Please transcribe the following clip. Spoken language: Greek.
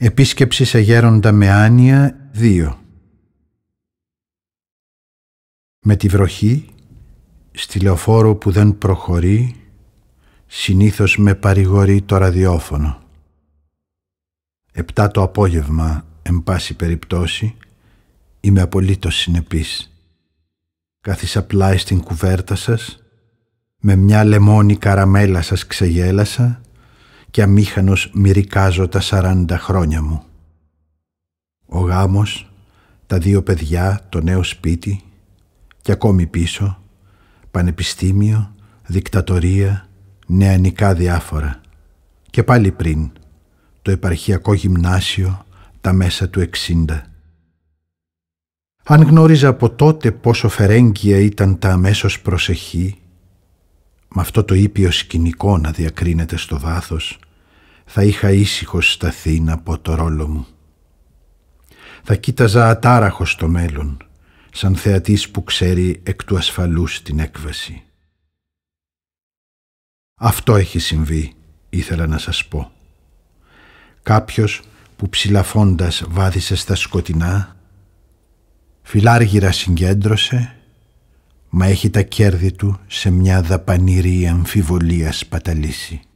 Επίσκεψη σε γέροντα με άνοια 2 Με τη βροχή, στη λεωφόρο που δεν προχωρεί, συνήθως με παρηγορεί το ραδιόφωνο. Επτά το απόγευμα, εν πάση περιπτώσει, είμαι απολύτως συνεπής. Κάθισα πλάι στην κουβέρτα σας, με μια λεμόνι καραμέλα σας ξεγέλασα και αμήχανος μυρικάζω τα σαράντα χρόνια μου. Ο γάμος, τα δύο παιδιά, το νέο σπίτι και ακόμη πίσω, πανεπιστήμιο, δικτατορία, νεανικά διάφορα και πάλι πριν, το επαρχιακό γυμνάσιο, τα μέσα του 60. Αν γνώριζα από τότε πόσο φερέγγια ήταν τα αμέσως προσεχή, με αυτό το ήπιο σκηνικό να διακρίνεται στο βάθος, θα είχα ήσυχο σταθεί να πω το ρόλο μου. Θα κοίταζα ατάραχο στο μέλλον, σαν θεατής που ξέρει εκ του ασφαλούς την έκβαση. Αυτό έχει συμβεί, ήθελα να σας πω. Κάποιος που ψηλαφώντας βάδισε στα σκοτεινά, φιλάργυρα συγκέντρωσε, μα έχει τα κέρδη του σε μια δαπανηρή αμφιβολία σπαταλήσει.